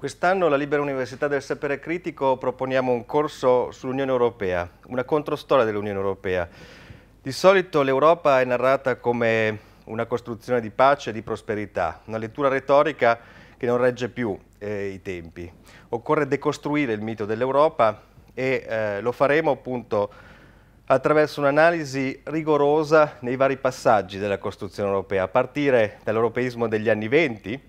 Quest'anno alla Libera Università del Sapere Critico proponiamo un corso sull'Unione Europea, una controstoria dell'Unione Europea. Di solito l'Europa è narrata come una costruzione di pace e di prosperità, una lettura retorica che non regge più eh, i tempi. Occorre decostruire il mito dell'Europa e eh, lo faremo appunto attraverso un'analisi rigorosa nei vari passaggi della costruzione europea, a partire dall'europeismo degli anni 20,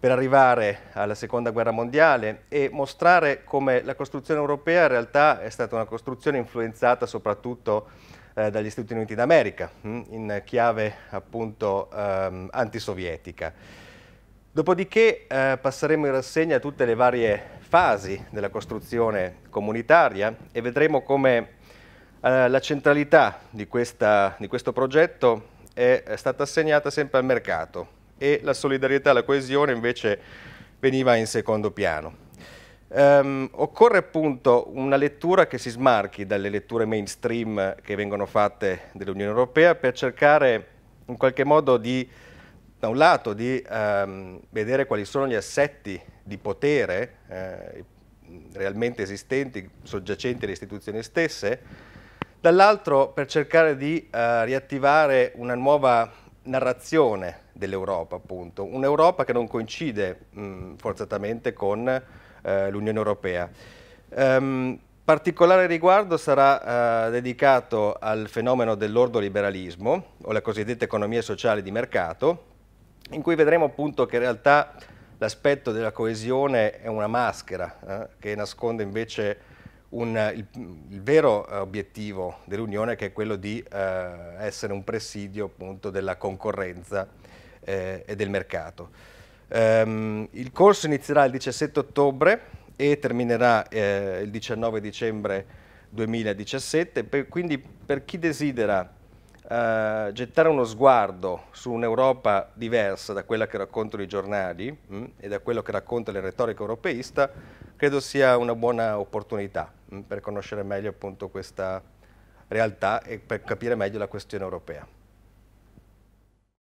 per arrivare alla seconda guerra mondiale e mostrare come la costruzione europea in realtà è stata una costruzione influenzata soprattutto eh, dagli Stati Uniti d'America, hm, in chiave appunto ehm, antisovietica. Dopodiché eh, passeremo in rassegna tutte le varie fasi della costruzione comunitaria e vedremo come eh, la centralità di, questa, di questo progetto è stata assegnata sempre al mercato, e la solidarietà e la coesione invece veniva in secondo piano. Um, occorre appunto una lettura che si smarchi dalle letture mainstream che vengono fatte dell'Unione Europea per cercare in qualche modo di, da un lato, di um, vedere quali sono gli assetti di potere eh, realmente esistenti, soggiacenti alle istituzioni stesse, dall'altro per cercare di uh, riattivare una nuova narrazione dell'Europa, appunto. Un'Europa che non coincide mh, forzatamente con eh, l'Unione Europea. Um, particolare riguardo sarà eh, dedicato al fenomeno dell'ordoliberalismo, o la cosiddetta economia sociale di mercato, in cui vedremo appunto che in realtà l'aspetto della coesione è una maschera eh, che nasconde invece un, il, il, vero eh, obiettivo dell'Unione che è quello di eh, essere un presidio appunto della concorrenza eh, e del mercato. Um, il corso inizierà il 17 ottobre e terminerà eh, il 19 dicembre 2017, per, quindi per chi desidera Uh, gettare uno sguardo su un'Europa diversa da quella che raccontano i giornali mh, mm, e da quello che racconta la retorica europeista, credo sia una buona opportunità mh, mm, per conoscere meglio appunto questa realtà e per capire meglio la questione europea.